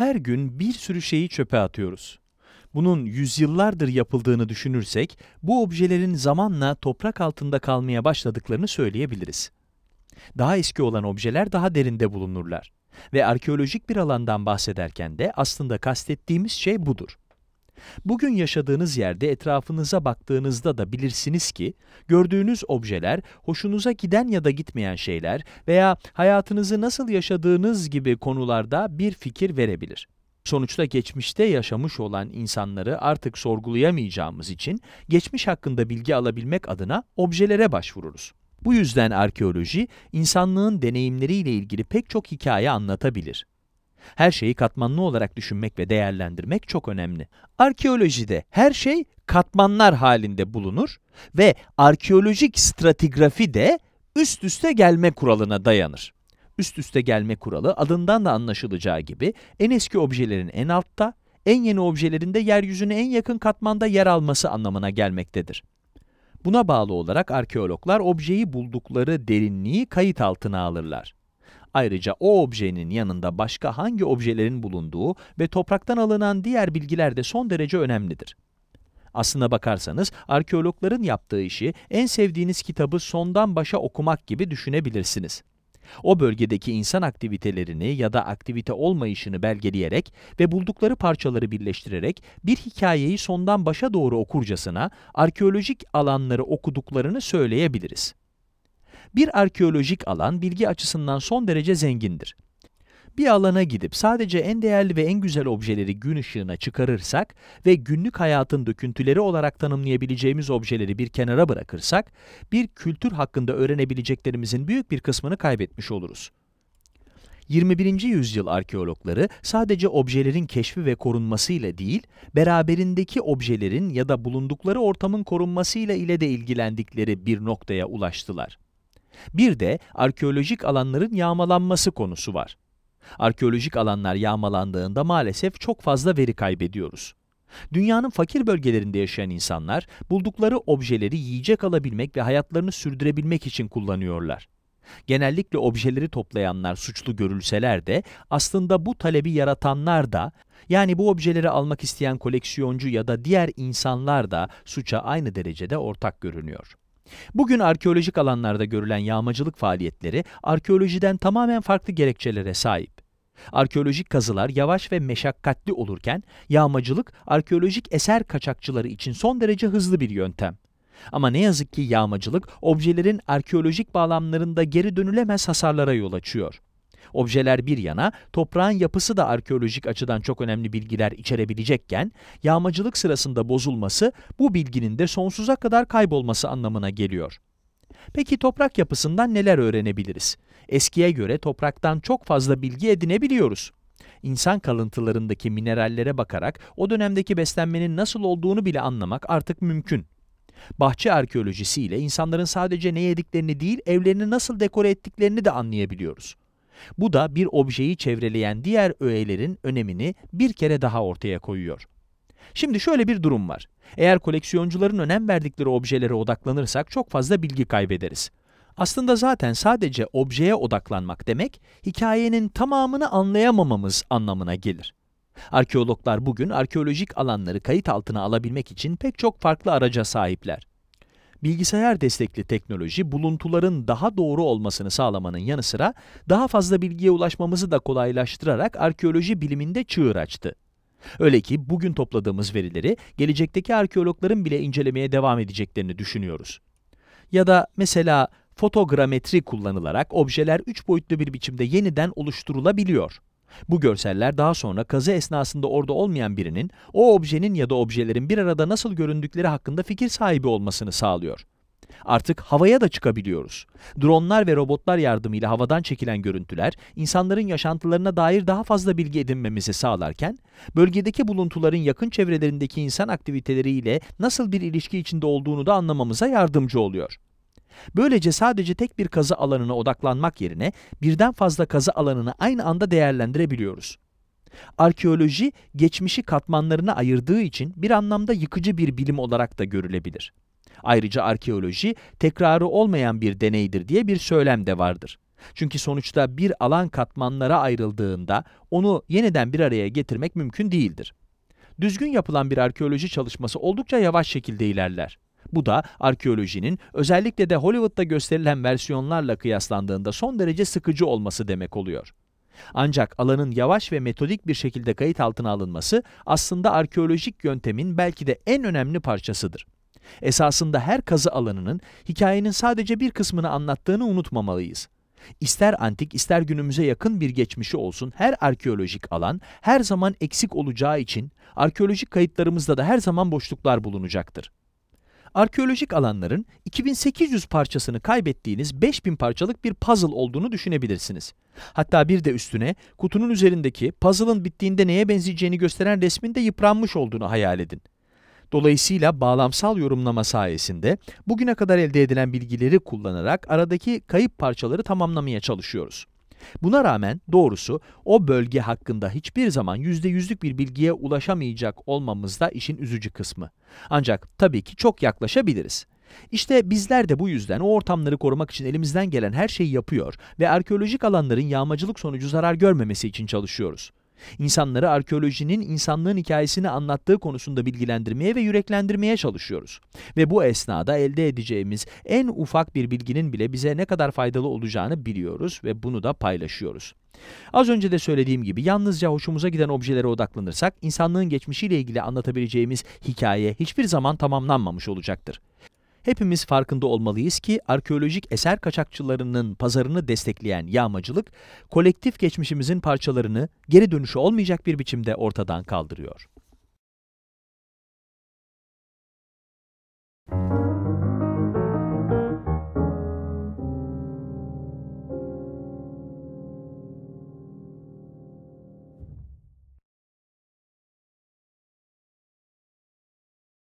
her gün bir sürü şeyi çöpe atıyoruz. Bunun yüzyıllardır yapıldığını düşünürsek, bu objelerin zamanla toprak altında kalmaya başladıklarını söyleyebiliriz. Daha eski olan objeler daha derinde bulunurlar ve arkeolojik bir alandan bahsederken de aslında kastettiğimiz şey budur. Bugün yaşadığınız yerde etrafınıza baktığınızda da bilirsiniz ki, gördüğünüz objeler, hoşunuza giden ya da gitmeyen şeyler veya hayatınızı nasıl yaşadığınız gibi konularda bir fikir verebilir. Sonuçta geçmişte yaşamış olan insanları artık sorgulayamayacağımız için geçmiş hakkında bilgi alabilmek adına objelere başvururuz. Bu yüzden arkeoloji, insanlığın deneyimleriyle ilgili pek çok hikaye anlatabilir. Her şeyi katmanlı olarak düşünmek ve değerlendirmek çok önemli. Arkeolojide her şey katmanlar halinde bulunur ve arkeolojik stratigrafi de üst üste gelme kuralına dayanır. Üst üste gelme kuralı adından da anlaşılacağı gibi en eski objelerin en altta, en yeni objelerin de yeryüzüne en yakın katmanda yer alması anlamına gelmektedir. Buna bağlı olarak arkeologlar objeyi buldukları derinliği kayıt altına alırlar. Ayrıca o objenin yanında başka hangi objelerin bulunduğu ve topraktan alınan diğer bilgiler de son derece önemlidir. Aslına bakarsanız arkeologların yaptığı işi en sevdiğiniz kitabı sondan başa okumak gibi düşünebilirsiniz. O bölgedeki insan aktivitelerini ya da aktivite olmayışını belgeleyerek ve buldukları parçaları birleştirerek bir hikayeyi sondan başa doğru okurcasına arkeolojik alanları okuduklarını söyleyebiliriz. Bir arkeolojik alan bilgi açısından son derece zengindir. Bir alana gidip sadece en değerli ve en güzel objeleri gün ışığına çıkarırsak ve günlük hayatın döküntüleri olarak tanımlayabileceğimiz objeleri bir kenara bırakırsak, bir kültür hakkında öğrenebileceklerimizin büyük bir kısmını kaybetmiş oluruz. 21. yüzyıl arkeologları sadece objelerin keşfi ve korunmasıyla değil, beraberindeki objelerin ya da bulundukları ortamın korunmasıyla ile de ilgilendikleri bir noktaya ulaştılar. Bir de arkeolojik alanların yağmalanması konusu var. Arkeolojik alanlar yağmalandığında maalesef çok fazla veri kaybediyoruz. Dünyanın fakir bölgelerinde yaşayan insanlar buldukları objeleri yiyecek alabilmek ve hayatlarını sürdürebilmek için kullanıyorlar. Genellikle objeleri toplayanlar suçlu görülseler de aslında bu talebi yaratanlar da yani bu objeleri almak isteyen koleksiyoncu ya da diğer insanlar da suça aynı derecede ortak görünüyor. Bugün arkeolojik alanlarda görülen yağmacılık faaliyetleri arkeolojiden tamamen farklı gerekçelere sahip. Arkeolojik kazılar yavaş ve meşakkatli olurken yağmacılık arkeolojik eser kaçakçıları için son derece hızlı bir yöntem. Ama ne yazık ki yağmacılık objelerin arkeolojik bağlamlarında geri dönülemez hasarlara yol açıyor. Objeler bir yana, toprağın yapısı da arkeolojik açıdan çok önemli bilgiler içerebilecekken, yağmacılık sırasında bozulması bu bilginin de sonsuza kadar kaybolması anlamına geliyor. Peki toprak yapısından neler öğrenebiliriz? Eskiye göre topraktan çok fazla bilgi edinebiliyoruz. İnsan kalıntılarındaki minerallere bakarak o dönemdeki beslenmenin nasıl olduğunu bile anlamak artık mümkün. Bahçe arkeolojisiyle insanların sadece ne yediklerini değil, evlerini nasıl dekore ettiklerini de anlayabiliyoruz. Bu da bir objeyi çevreleyen diğer öğelerin önemini bir kere daha ortaya koyuyor. Şimdi şöyle bir durum var. Eğer koleksiyoncuların önem verdikleri objelere odaklanırsak çok fazla bilgi kaybederiz. Aslında zaten sadece objeye odaklanmak demek, hikayenin tamamını anlayamamamız anlamına gelir. Arkeologlar bugün arkeolojik alanları kayıt altına alabilmek için pek çok farklı araca sahipler bilgisayar destekli teknoloji buluntuların daha doğru olmasını sağlamanın yanı sıra daha fazla bilgiye ulaşmamızı da kolaylaştırarak arkeoloji biliminde çığır açtı. Öyle ki bugün topladığımız verileri gelecekteki arkeologların bile incelemeye devam edeceklerini düşünüyoruz. Ya da mesela fotogrametri kullanılarak objeler üç boyutlu bir biçimde yeniden oluşturulabiliyor. Bu görseller daha sonra kazı esnasında orada olmayan birinin, o objenin ya da objelerin bir arada nasıl göründükleri hakkında fikir sahibi olmasını sağlıyor. Artık havaya da çıkabiliyoruz. Dronlar ve robotlar yardımıyla havadan çekilen görüntüler, insanların yaşantılarına dair daha fazla bilgi edinmemizi sağlarken, bölgedeki buluntuların yakın çevrelerindeki insan aktiviteleriyle nasıl bir ilişki içinde olduğunu da anlamamıza yardımcı oluyor. Böylece sadece tek bir kazı alanına odaklanmak yerine birden fazla kazı alanını aynı anda değerlendirebiliyoruz. Arkeoloji, geçmişi katmanlarına ayırdığı için bir anlamda yıkıcı bir bilim olarak da görülebilir. Ayrıca arkeoloji, tekrarı olmayan bir deneydir diye bir söylem de vardır. Çünkü sonuçta bir alan katmanlara ayrıldığında onu yeniden bir araya getirmek mümkün değildir. Düzgün yapılan bir arkeoloji çalışması oldukça yavaş şekilde ilerler. Bu da arkeolojinin özellikle de Hollywood'da gösterilen versiyonlarla kıyaslandığında son derece sıkıcı olması demek oluyor. Ancak alanın yavaş ve metodik bir şekilde kayıt altına alınması aslında arkeolojik yöntemin belki de en önemli parçasıdır. Esasında her kazı alanının hikayenin sadece bir kısmını anlattığını unutmamalıyız. İster antik ister günümüze yakın bir geçmişi olsun her arkeolojik alan her zaman eksik olacağı için arkeolojik kayıtlarımızda da her zaman boşluklar bulunacaktır arkeolojik alanların 2800 parçasını kaybettiğiniz 5000 parçalık bir puzzle olduğunu düşünebilirsiniz. Hatta bir de üstüne kutunun üzerindeki puzzle'ın bittiğinde neye benzeyeceğini gösteren resmin de yıpranmış olduğunu hayal edin. Dolayısıyla bağlamsal yorumlama sayesinde bugüne kadar elde edilen bilgileri kullanarak aradaki kayıp parçaları tamamlamaya çalışıyoruz. Buna rağmen doğrusu o bölge hakkında hiçbir zaman %100'lük bir bilgiye ulaşamayacak olmamız da işin üzücü kısmı. Ancak tabii ki çok yaklaşabiliriz. İşte bizler de bu yüzden o ortamları korumak için elimizden gelen her şeyi yapıyor ve arkeolojik alanların yağmacılık sonucu zarar görmemesi için çalışıyoruz. İnsanları arkeolojinin insanlığın hikayesini anlattığı konusunda bilgilendirmeye ve yüreklendirmeye çalışıyoruz. Ve bu esnada elde edeceğimiz en ufak bir bilginin bile bize ne kadar faydalı olacağını biliyoruz ve bunu da paylaşıyoruz. Az önce de söylediğim gibi yalnızca hoşumuza giden objelere odaklanırsak insanlığın geçmişiyle ilgili anlatabileceğimiz hikaye hiçbir zaman tamamlanmamış olacaktır. Hepimiz farkında olmalıyız ki arkeolojik eser kaçakçılarının pazarını destekleyen yağmacılık, kolektif geçmişimizin parçalarını geri dönüşü olmayacak bir biçimde ortadan kaldırıyor.